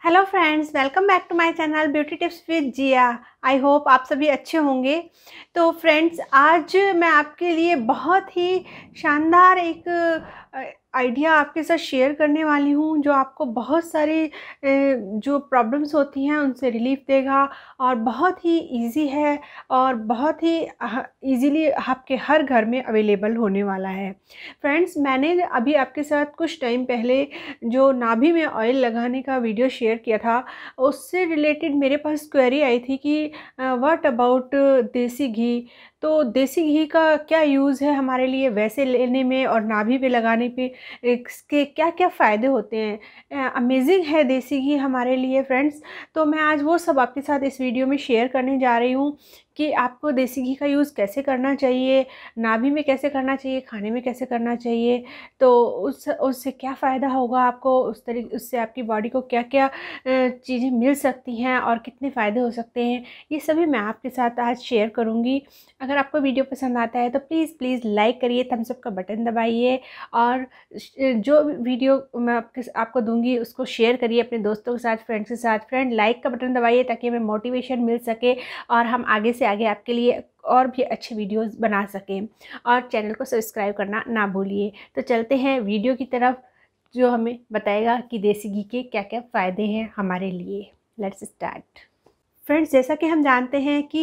Hello friends, welcome back to my channel Beauty Tips with Gia. I hope आप सभी अच्छे होंगे तो फ्रेंड्स आज मैं आपके लिए बहुत ही शानदार एक आइडिया आपके साथ शेयर करने वाली हूँ जो आपको बहुत सारी जो प्रॉब्लम्स होती हैं उनसे रिलीफ देगा और बहुत ही इजी है और बहुत ही इजीली आपके हर घर में अवेलेबल होने वाला है फ्रेंड्स मैंने अभी आपके साथ कुछ टाइम पहले जो नाभि में ऑयल लगाने का वीडियो शेयर किया था उससे रिलेटेड मेरे पास क्वेरी आई थी कि what about desi ghee तो देसी घी का क्या यूज़ है हमारे लिए वैसे लेने में और नाभि पे लगाने पे इसके क्या क्या फ़ायदे होते हैं अमेजिंग है देसी घी हमारे लिए फ्रेंड्स तो मैं आज वो सब आपके साथ इस वीडियो में शेयर करने जा रही हूँ कि आपको देसी घी का यूज़ कैसे करना चाहिए नाभि में कैसे करना चाहिए खाने में कैसे करना चाहिए तो उस उससे क्या फ़ायदा होगा आपको उस तरीके उससे आपकी बॉडी को क्या क्या चीज़ें मिल सकती हैं और कितने फ़ायदे हो सकते हैं ये सभी मैं आपके साथ आज शेयर करूँगी अगर आपको वीडियो पसंद आता है तो प्लीज़ प्लीज़ लाइक करिए थम्सअप का बटन दबाइए और जो वीडियो मैं आपके आपको दूंगी उसको शेयर करिए अपने दोस्तों के साथ फ्रेंड्स के साथ फ्रेंड लाइक का बटन दबाइए ताकि हमें मोटिवेशन मिल सके और हम आगे से आगे आपके लिए और भी अच्छे वीडियोस बना सकें और चैनल को सब्सक्राइब करना ना भूलिए तो चलते हैं वीडियो की तरफ जो हमें बताएगा कि देसी घी के क्या क्या फ़ायदे हैं हमारे लिए लेट्स स्टार्ट फ्रेंड्स जैसा कि हम जानते हैं कि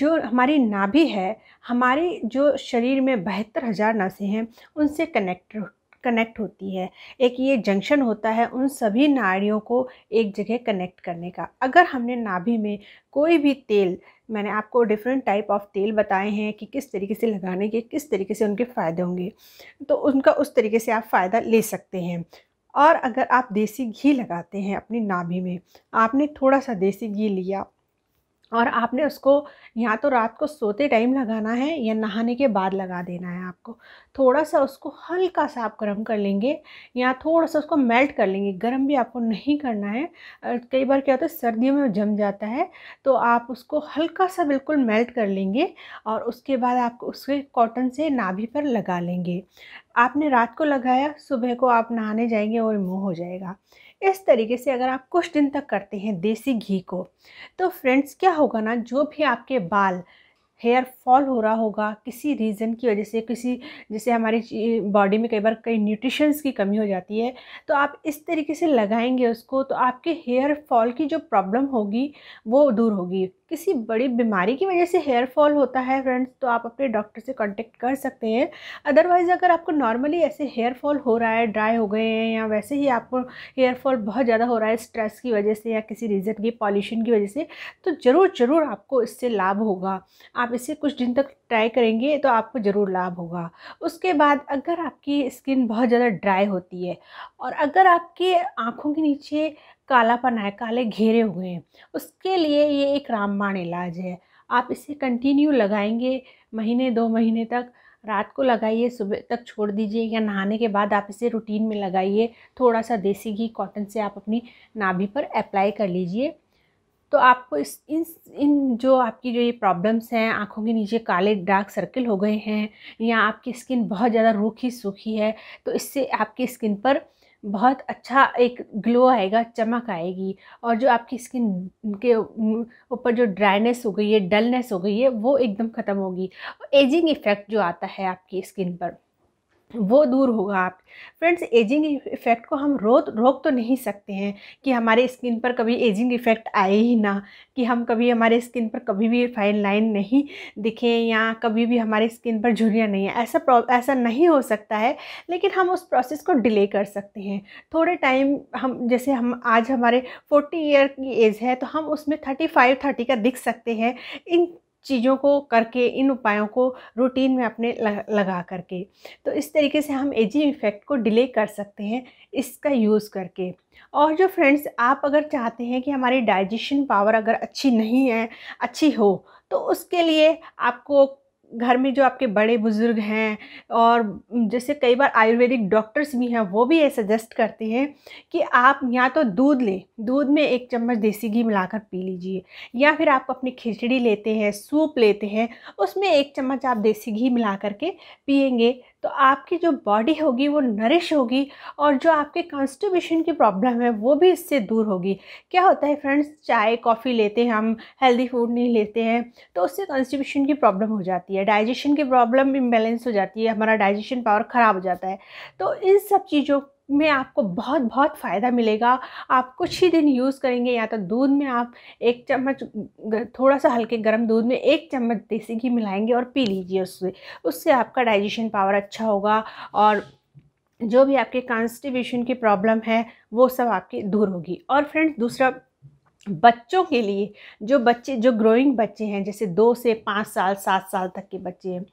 जो हमारी नाभि है हमारे जो शरीर में बहत्तर हज़ार नसें हैं उनसे कनेक्ट कनेक्ट होती है एक ये जंक्शन होता है उन सभी नाड़ियों को एक जगह कनेक्ट करने का अगर हमने नाभि में कोई भी तेल मैंने आपको डिफरेंट टाइप ऑफ तेल बताए हैं कि किस तरीके से लगाने के किस तरीके से उनके फ़ायदे होंगे तो उनका उस तरीके से आप फ़ायदा ले सकते हैं और अगर आप देसी घी लगाते हैं अपनी नाभि में आपने थोड़ा सा देसी घी लिया और आपने उसको या तो रात को सोते टाइम लगाना है या नहाने के बाद लगा देना है आपको थोड़ा सा उसको हल्का सा आप गर्म कर लेंगे या थोड़ा सा उसको मेल्ट कर लेंगे गर्म भी आपको नहीं करना है कई बार क्या होता है सर्दियों में जम जाता है तो आप उसको हल्का सा बिल्कुल मेल्ट कर लेंगे और उसके बाद आप उसके कॉटन से नाभी पर लगा लेंगे आपने रात को लगाया सुबह को आप नहाने जाएंगे और मुँह हो जाएगा इस तरीके से अगर आप कुछ दिन तक करते हैं देसी घी को तो फ्रेंड्स क्या होगा ना जो भी आपके बाल हेयर फॉल हो रहा होगा किसी रीज़न की वजह से किसी जैसे हमारी बॉडी में कई बार कई न्यूट्रिशंस की कमी हो जाती है तो आप इस तरीके से लगाएंगे उसको तो आपके हेयर फॉल की जो प्रॉब्लम होगी वो दूर होगी किसी बड़ी बीमारी की वजह से हेयर फॉल होता है फ्रेंड्स तो आप अपने डॉक्टर से कांटेक्ट कर सकते हैं अदरवाइज़ अगर आपको नॉर्मली ऐसे हेयर फॉल हो रहा है ड्राई हो गए हैं या वैसे ही आपको हेयर फॉल बहुत ज़्यादा हो रहा है स्ट्रेस की वजह से या किसी रीज़न की पॉल्यूशन की वजह से तो ज़रूर ज़रूर आपको इससे लाभ होगा आप आप इसे कुछ दिन तक ट्राई करेंगे तो आपको ज़रूर लाभ होगा उसके बाद अगर आपकी स्किन बहुत ज़्यादा ड्राई होती है और अगर आपके आँखों के नीचे कालापन है काले घेरे हुए हैं उसके लिए ये एक रामबाण इलाज है आप इसे कंटिन्यू लगाएंगे महीने दो महीने तक रात को लगाइए सुबह तक छोड़ दीजिए या नहाने के बाद आप इसे रूटीन में लगाइए थोड़ा सा देसी घी कॉटन से आप अपनी नाभि पर अप्लाई कर लीजिए तो आपको इस इन इन जो आपकी जो ये प्रॉब्लम्स हैं आँखों के नीचे काले डार्क सर्किल हो गए हैं या आपकी स्किन बहुत ज़्यादा रूखी सूखी है तो इससे आपकी स्किन पर बहुत अच्छा एक ग्लो आएगा चमक आएगी और जो आपकी स्किन के ऊपर जो ड्राइनेस हो गई है डलनेस हो गई है वो एकदम ख़त्म होगी एजिंग इफ़ेक्ट जो आता है आपकी स्किन पर वो दूर होगा आप फ्रेंड्स एजिंग इफ़ेक्ट को हम रोक रोक तो नहीं सकते हैं कि हमारे स्किन पर कभी एजिंग इफ़ेक्ट आए ही ना कि हम कभी हमारे स्किन पर कभी भी फाइन लाइन नहीं दिखे या कभी भी हमारे स्किन पर झुरियाँ नहीं है ऐसा ऐसा नहीं हो सकता है लेकिन हम उस प्रोसेस को डिले कर सकते हैं थोड़े टाइम हम जैसे हम आज हमारे फोर्टी ईयर की एज है तो हम उसमें थर्टी फाइव थर्टी का दिख सकते हैं इन चीज़ों को करके इन उपायों को रूटीन में अपने लगा करके तो इस तरीके से हम एजिंग इफेक्ट को डिले कर सकते हैं इसका यूज़ करके और जो फ्रेंड्स आप अगर चाहते हैं कि हमारी डाइजेशन पावर अगर अच्छी नहीं है अच्छी हो तो उसके लिए आपको घर में जो आपके बड़े बुज़ुर्ग हैं और जैसे कई बार आयुर्वेदिक डॉक्टर्स भी हैं वो भी ये सजेस्ट करते हैं कि आप या तो दूध लें दूध में एक चम्मच देसी घी मिलाकर पी लीजिए या फिर आप अपनी खिचड़ी लेते हैं सूप लेते हैं उसमें एक चम्मच आप देसी घी मिला करके पियेंगे तो आपकी जो बॉडी होगी वो नरिश होगी और जो आपके कॉन्स्टिपेशन की प्रॉब्लम है वो भी इससे दूर होगी क्या होता है फ्रेंड्स चाय कॉफ़ी लेते हैं हम हेल्दी फूड नहीं लेते हैं तो उससे कॉन्स्टिबेशन की प्रॉब्लम हो जाती है डाइजेशन की प्रॉब्लम इम्बेलेंस हो जाती है हमारा डाइजेशन पावर ख़राब हो जाता है तो इन सब चीज़ों में आपको बहुत बहुत फ़ायदा मिलेगा आप कुछ ही दिन यूज़ करेंगे या तो दूध में आप एक चम्मच थोड़ा सा हल्के गर्म दूध में एक चम्मच देसी घी मिलाएंगे और पी लीजिए उससे उससे आपका डाइजेशन पावर अच्छा होगा और जो भी आपके कॉन्स्टिपेशन की प्रॉब्लम है वो सब आपकी दूर होगी और फ्रेंड्स दूसरा बच्चों के लिए जो बच्चे जो ग्रोइंग बच्चे हैं जैसे दो से पाँच साल सात साल तक के बच्चे हैं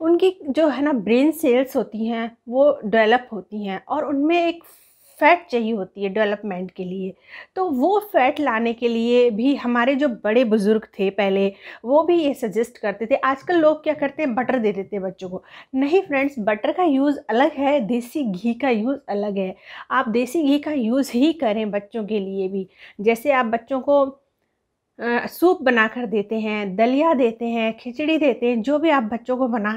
उनकी जो है ना ब्रेन सेल्स होती हैं वो डेवलप होती हैं और उनमें एक फैट चाहिए होती है डेवलपमेंट के लिए तो वो फैट लाने के लिए भी हमारे जो बड़े बुज़ुर्ग थे पहले वो भी ये सजेस्ट करते थे आजकल लोग क्या करते हैं बटर दे देते हैं बच्चों को नहीं फ्रेंड्स बटर का यूज़ अलग है देसी घी का यूज़ अलग है आप देसी घी का यूज़ ही करें बच्चों के लिए भी जैसे आप बच्चों को सूप बना कर देते हैं दलिया देते हैं खिचड़ी देते हैं जो भी आप बच्चों को बना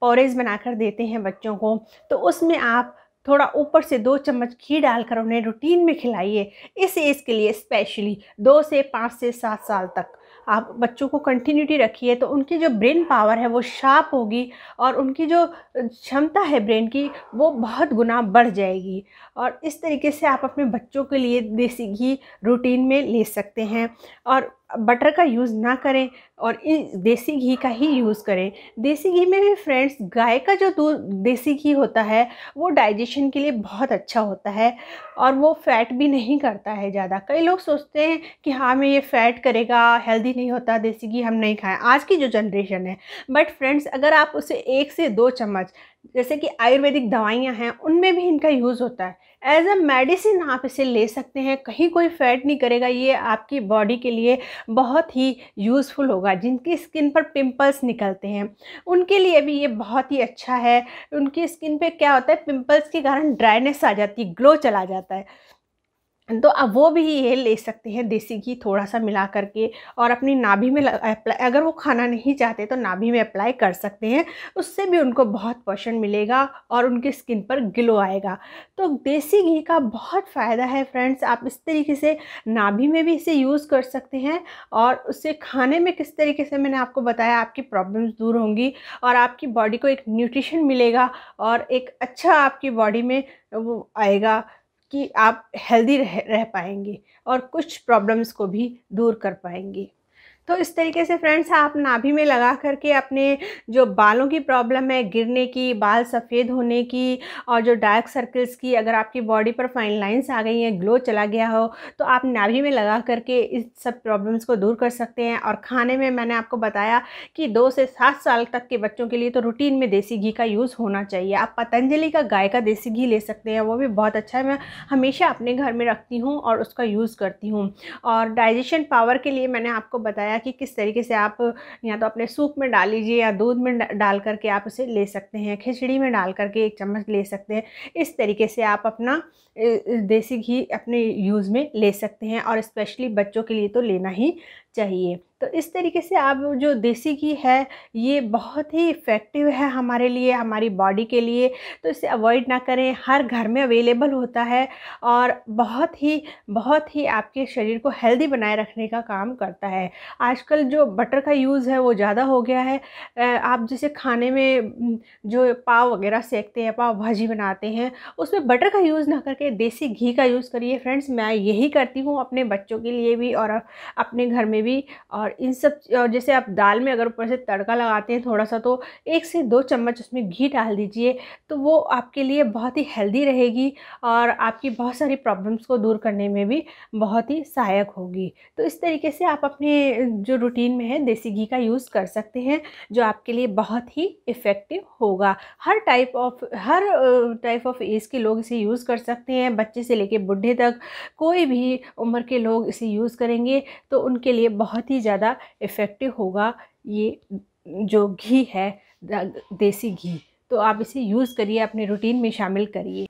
पोरेज बना कर देते हैं बच्चों को तो उसमें आप थोड़ा ऊपर से दो चम्मच घी डालकर उन्हें रूटीन में खिलाइए इस एज के लिए स्पेशली दो से पाँच से सात साल तक आप बच्चों को कंटिन्यूटी रखिए तो उनकी जो ब्रेन पावर है वो शार्प होगी और उनकी जो क्षमता है ब्रेन की वो बहुत गुना बढ़ जाएगी और इस तरीके से आप अपने बच्चों के लिए देसी घी रूटीन में ले सकते हैं और बटर का यूज़ ना करें और देसी घी का ही यूज़ करें देसी घी में भी फ्रेंड्स गाय का जो दूध देसी घी होता है वो डाइजेशन के लिए बहुत अच्छा होता है और वो फैट भी नहीं करता है ज़्यादा कई लोग सोचते हैं कि हाँ मैं ये फैट करेगा हेल्दी नहीं होता देसी घी हम नहीं खाएं आज की जो जनरेशन है बट फ्रेंड्स अगर आप उसे एक से दो चम्मच जैसे कि आयुर्वेदिक दवाइयाँ हैं उनमें भी इनका यूज़ होता है एज अ मेडिसिन आप इसे ले सकते हैं कहीं कोई फैट नहीं करेगा ये आपकी बॉडी के लिए बहुत ही यूज़फुल होगा जिनकी स्किन पर पिंपल्स निकलते हैं उनके लिए भी ये बहुत ही अच्छा है उनकी स्किन पे क्या होता है पिंपल्स के कारण ड्राइनेस आ जाती है ग्लो चला जाता है तो अब वो भी ये ले सकते हैं देसी घी थोड़ा सा मिला करके और अपनी नाभि में अप्लाई अगर वो खाना नहीं चाहते तो नाभि में अप्लाई कर सकते हैं उससे भी उनको बहुत पोषण मिलेगा और उनकी स्किन पर ग्लो आएगा तो देसी घी का बहुत फ़ायदा है फ्रेंड्स आप इस तरीके से नाभि में भी इसे यूज़ कर सकते हैं और उससे खाने में किस तरीके से मैंने आपको बताया आपकी प्रॉब्लम्स दूर होंगी और आपकी बॉडी को एक न्यूट्रिशन मिलेगा और एक अच्छा आपकी बॉडी में वो आएगा कि आप हेल्दी रह, रह पाएंगे और कुछ प्रॉब्लम्स को भी दूर कर पाएंगे तो इस तरीके से फ्रेंड्स आप नाभि में लगा करके अपने जो बालों की प्रॉब्लम है गिरने की बाल सफ़ेद होने की और जो डार्क सर्कल्स की अगर आपकी बॉडी पर फाइन लाइन्स आ गई हैं ग्लो चला गया हो तो आप नाभि में लगा करके इस सब प्रॉब्लम्स को दूर कर सकते हैं और खाने में मैंने आपको बताया कि दो से सात साल तक के बच्चों के लिए तो रूटीन में देसी घी का यूज़ होना चाहिए आप पतंजलि का गाय का देसी घी ले सकते हैं वो भी बहुत अच्छा है मैं हमेशा अपने घर में रखती हूँ और उसका यूज़ करती हूँ और डाइजेशन पावर के लिए मैंने आपको बताया कि किस तरीके से आप या तो अपने सूप में डाल लीजिए या दूध में डाल करके आप उसे ले सकते हैं खिचड़ी में डाल करके एक चम्मच ले सकते हैं इस तरीके से आप अपना देसी घी अपने यूज़ में ले सकते हैं और स्पेशली बच्चों के लिए तो लेना ही चाहिए तो इस तरीके से आप जो देसी घी है ये बहुत ही इफ़ेक्टिव है हमारे लिए हमारी बॉडी के लिए तो इसे अवॉइड ना करें हर घर में अवेलेबल होता है और बहुत ही बहुत ही आपके शरीर को हेल्दी बनाए रखने का काम करता है आजकल जो बटर का यूज़ है वो ज़्यादा हो गया है आप जैसे खाने में जो पाव वगैरह सेकते हैं पाव भाजी बनाते हैं उसमें बटर का यूज़ ना करके देसी घी का यूज़ करिए फ्रेंड्स मैं यही करती हूँ अपने बच्चों के लिए भी और अपने घर में भी और और इन सब और जैसे आप दाल में अगर ऊपर से तड़का लगाते हैं थोड़ा सा तो एक से दो चम्मच उसमें घी डाल दीजिए तो वो आपके लिए बहुत ही हेल्दी रहेगी और आपकी बहुत सारी प्रॉब्लम्स को दूर करने में भी बहुत ही सहायक होगी तो इस तरीके से आप अपने जो रूटीन में है देसी घी का यूज़ कर सकते हैं जो आपके लिए बहुत ही इफ़ेक्टिव होगा हर टाइप ऑफ हर टाइप ऑफ एज के लोग इसे यूज़ कर सकते हैं बच्चे से लेके बुढ़े तक कोई भी उम्र के लोग इसे यूज़ करेंगे तो उनके लिए बहुत ही ज़्यादा ज़्यादा इफ़ेक्टिव होगा ये जो घी है देसी घी तो आप इसे यूज़ करिए अपने रूटीन में शामिल करिए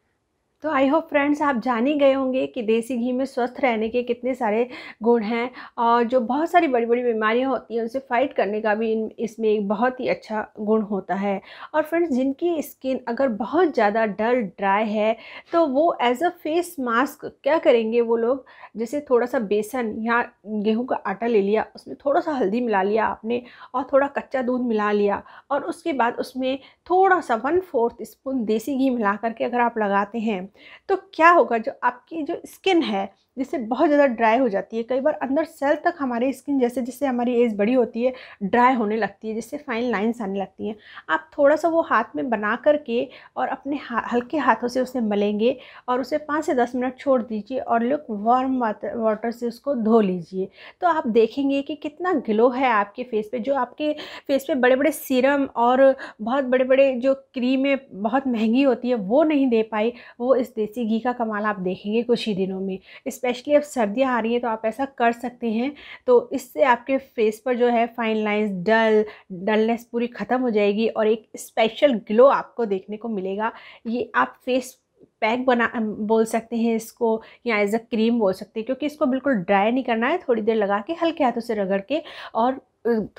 तो आई होप फ्रेंड्स आप जान ही गए होंगे कि देसी घी में स्वस्थ रहने के कितने सारे गुण हैं और जो बहुत सारी बड़ी बड़ी बीमारियां होती हैं उनसे फाइट करने का भी इसमें एक बहुत ही अच्छा गुण होता है और फ्रेंड्स जिनकी स्किन अगर बहुत ज़्यादा डल ड्राई है तो वो एज अ फेस मास्क क्या करेंगे वो लोग जैसे थोड़ा सा बेसन या गेहूँ का आटा ले लिया उसमें थोड़ा सा हल्दी मिला लिया आपने और थोड़ा कच्चा दूध मिला लिया और उसके बाद उसमें थोड़ा सा वन फोर्थ स्पून देसी घी मिला करके अगर आप लगाते हैं तो क्या होगा जो आपकी जो स्किन है जिससे बहुत ज़्यादा ड्राई हो जाती है कई बार अंदर सेल तक हमारी स्किन जैसे जिससे हमारी एज बड़ी होती है ड्राई होने लगती है जिससे फाइन लाइंस आने लगती हैं आप थोड़ा सा वो हाथ में बना करके और अपने हा, हल्के हाथों से उसे मलेंगे और उसे पाँच से दस मिनट छोड़ दीजिए और लुक वार्म वाटर से उसको धो लीजिए तो आप देखेंगे कि कितना ग्लो है आपके फेस पर जो आपके फेस पर बड़े बड़े सीरम और बहुत बड़े बड़े जो क्रीमें बहुत महंगी होती है वो नहीं दे पाई वो इस देसी घी का कमाल आप देखेंगे कुछ ही दिनों में इस स्पेशली अब सर्दियाँ आ रही हैं तो आप ऐसा कर सकते हैं तो इससे आपके फेस पर जो है फाइन लाइंस डल डलनेस पूरी ख़त्म हो जाएगी और एक स्पेशल ग्लो आपको देखने को मिलेगा ये आप फेस पैक बना बोल सकते हैं इसको या एज अ क्रीम बोल सकते हैं क्योंकि इसको बिल्कुल ड्राई नहीं करना है थोड़ी देर लगा के हल्के हाथों से रगड़ के और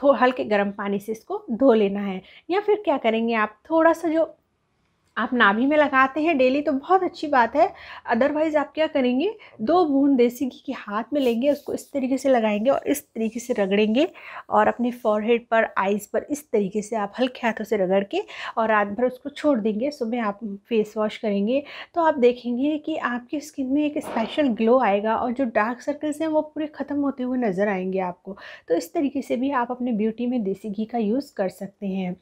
थो हल्के गर्म पानी से इसको धो लेना है या फिर क्या करेंगे आप थोड़ा सा जो आप नाभि में लगाते हैं डेली तो बहुत अच्छी बात है अदरवाइज़ आप क्या करेंगे दो बूंद देसी घी के हाथ में लेंगे उसको इस तरीके से लगाएंगे और इस तरीके से रगड़ेंगे और अपने फॉरहेड पर आइज़ पर इस तरीके से आप हल्के हाथों से रगड़ के और रात भर उसको छोड़ देंगे सुबह आप फेस वॉश करेंगे तो आप देखेंगे कि आपकी स्किन में एक स्पेशल ग्लो आएगा और जो डार्क सर्कल्स हैं वो पूरे ख़त्म होते हुए नज़र आएंगे आपको तो इस तरीके से भी आप अपने ब्यूटी में देसी घी का यूज़ कर सकते हैं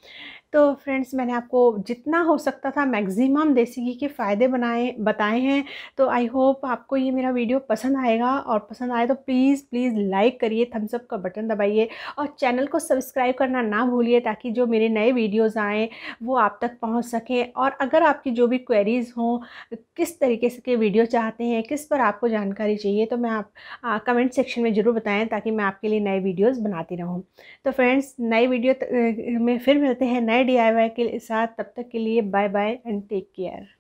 तो फ्रेंड्स मैंने आपको जितना हो सकता था मैक्सिमम देसी घी के फ़ायदे बनाए बताए हैं तो आई होप आपको ये मेरा वीडियो पसंद आएगा और पसंद आए तो प्लीज़ प्लीज़ लाइक करिए थम्सअप का बटन दबाइए और चैनल को सब्सक्राइब करना ना भूलिए ताकि जो मेरे नए वीडियोज़ आएँ वो आप तक पहुँच सकें और अगर आपकी जो भी क्वेरीज़ हों किस तरीके से के वीडियो चाहते हैं किस पर आपको जानकारी चाहिए तो मैं आप आ, कमेंट सेक्शन में ज़रूर बताएं ताकि मैं आपके लिए नए वीडियोज़ बनाती रहूँ तो फ्रेंड्स नए वीडियो में फिर मिलते हैं नए डी के साथ तब तक के लिए bye bye Bye and take care.